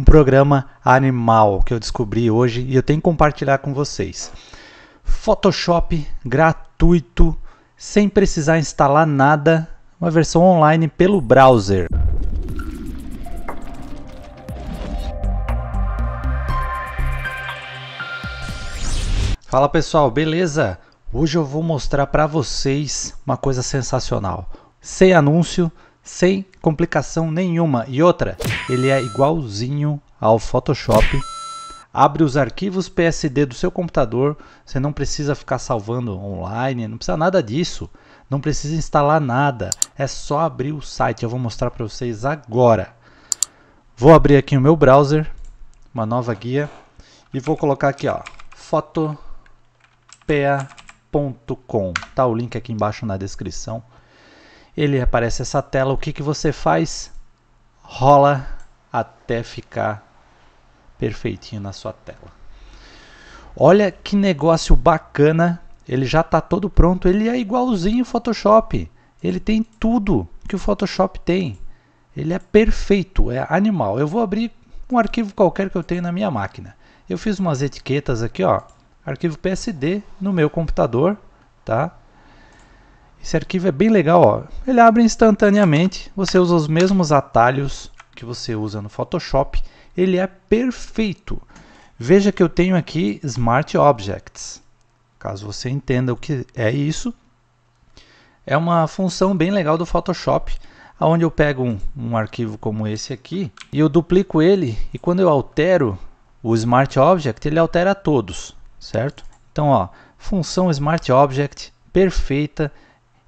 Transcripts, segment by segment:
um programa animal que eu descobri hoje e eu tenho que compartilhar com vocês. Photoshop gratuito, sem precisar instalar nada, uma versão online pelo browser. Fala pessoal, beleza? Hoje eu vou mostrar para vocês uma coisa sensacional. Sem anúncio, sem complicação nenhuma. E outra, ele é igualzinho ao Photoshop. Abre os arquivos PSD do seu computador, você não precisa ficar salvando online, não precisa nada disso. Não precisa instalar nada, é só abrir o site. Eu vou mostrar para vocês agora. Vou abrir aqui o meu browser, uma nova guia, e vou colocar aqui, ó, fotopea.com. Tá o link aqui embaixo na descrição ele aparece essa tela, o que, que você faz? Rola até ficar perfeitinho na sua tela. Olha que negócio bacana, ele já está todo pronto, ele é igualzinho o Photoshop, ele tem tudo que o Photoshop tem, ele é perfeito, é animal. Eu vou abrir um arquivo qualquer que eu tenho na minha máquina. Eu fiz umas etiquetas aqui, ó, arquivo PSD no meu computador, tá? Esse arquivo é bem legal, ó. ele abre instantaneamente, você usa os mesmos atalhos que você usa no Photoshop, ele é perfeito. Veja que eu tenho aqui Smart Objects, caso você entenda o que é isso. É uma função bem legal do Photoshop, onde eu pego um, um arquivo como esse aqui e eu duplico ele e quando eu altero o Smart Object, ele altera todos, certo? Então, ó, função Smart Object perfeita,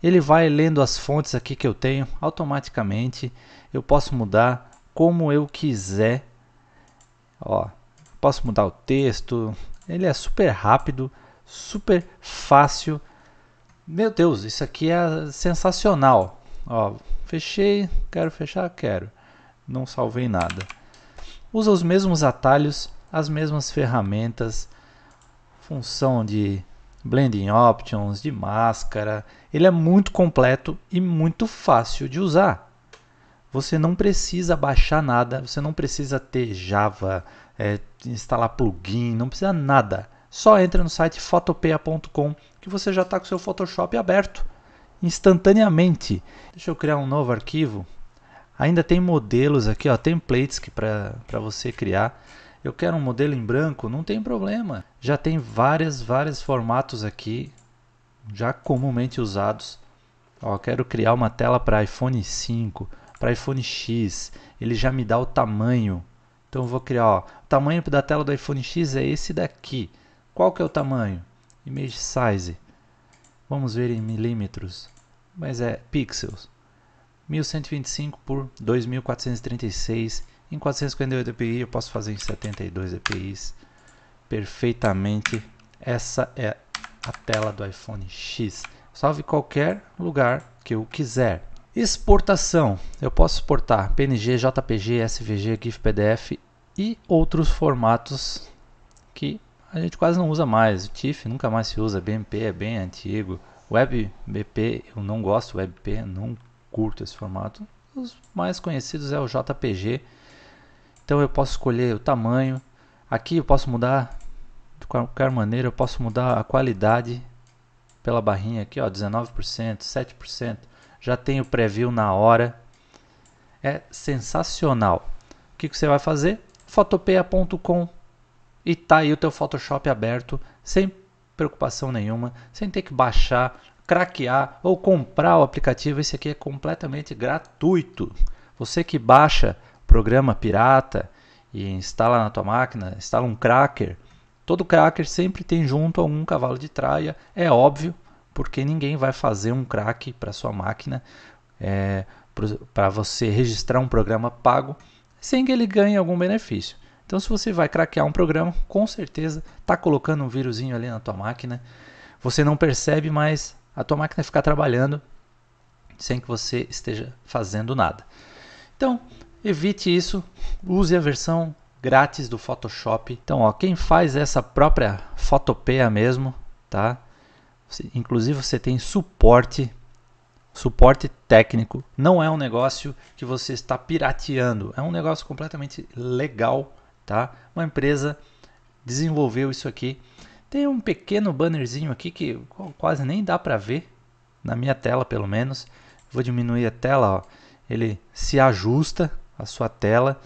ele vai lendo as fontes aqui que eu tenho automaticamente. Eu posso mudar como eu quiser. Ó, posso mudar o texto. Ele é super rápido, super fácil. Meu Deus, isso aqui é sensacional. Ó, fechei, quero fechar, quero. Não salvei nada. Usa os mesmos atalhos, as mesmas ferramentas, função de blending options, de máscara. Ele é muito completo e muito fácil de usar. Você não precisa baixar nada, você não precisa ter Java, é, instalar plugin, não precisa nada. Só entra no site photopea.com que você já está com seu Photoshop aberto instantaneamente. Deixa eu criar um novo arquivo. Ainda tem modelos aqui, ó, templates que para você criar eu quero um modelo em branco, não tem problema. Já tem várias, vários formatos aqui, já comumente usados. Ó, quero criar uma tela para iPhone 5, para iPhone X, ele já me dá o tamanho. Então eu vou criar, ó, o tamanho da tela do iPhone X é esse daqui. Qual que é o tamanho? Image size. Vamos ver em milímetros, mas é pixels. 1125 por 2436 em 458 dpi eu posso fazer em 72 dpi perfeitamente. Essa é a tela do iPhone X. Salve qualquer lugar que eu quiser. Exportação. Eu posso exportar PNG, JPG, SVG, GIF, PDF e outros formatos que a gente quase não usa mais. O TIFF nunca mais se usa, BMP é bem antigo. WebBP eu não gosto, WebP não curto esse formato. Os mais conhecidos é o JPG então eu posso escolher o tamanho. Aqui eu posso mudar de qualquer maneira, eu posso mudar a qualidade pela barrinha aqui, ó, 19%, 7%. Já tem o preview na hora. É sensacional. O que, que você vai fazer? fotopeia.com e tá aí o teu Photoshop aberto, sem preocupação nenhuma, sem ter que baixar, craquear ou comprar o aplicativo. Esse aqui é completamente gratuito. Você que baixa programa pirata e instala na tua máquina, instala um cracker. Todo cracker sempre tem junto algum cavalo de traia, é óbvio, porque ninguém vai fazer um crack para sua máquina, é, para você registrar um programa pago, sem que ele ganhe algum benefício. Então, se você vai craquear um programa, com certeza está colocando um vírusinho ali na tua máquina. Você não percebe, mas a tua máquina fica trabalhando sem que você esteja fazendo nada. Então, Evite isso, use a versão grátis do Photoshop. Então, ó, quem faz essa própria fotopeia mesmo, tá? Inclusive você tem suporte suporte técnico. Não é um negócio que você está pirateando, é um negócio completamente legal, tá? Uma empresa desenvolveu isso aqui. Tem um pequeno bannerzinho aqui que quase nem dá para ver na minha tela, pelo menos. Vou diminuir a tela, ó. Ele se ajusta, a sua tela.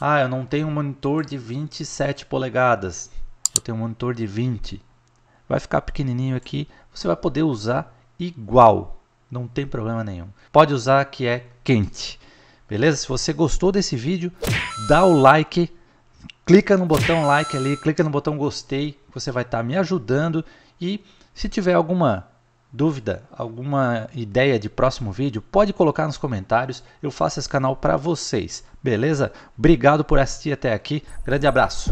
Ah, eu não tenho um monitor de 27 polegadas. Eu tenho um monitor de 20. Vai ficar pequenininho aqui. Você vai poder usar igual. Não tem problema nenhum. Pode usar que é quente. Beleza? Se você gostou desse vídeo, dá o like. Clica no botão like ali, clica no botão gostei. Você vai estar tá me ajudando. E se tiver alguma dúvida, alguma ideia de próximo vídeo, pode colocar nos comentários. Eu faço esse canal para vocês, beleza? Obrigado por assistir até aqui. Grande abraço.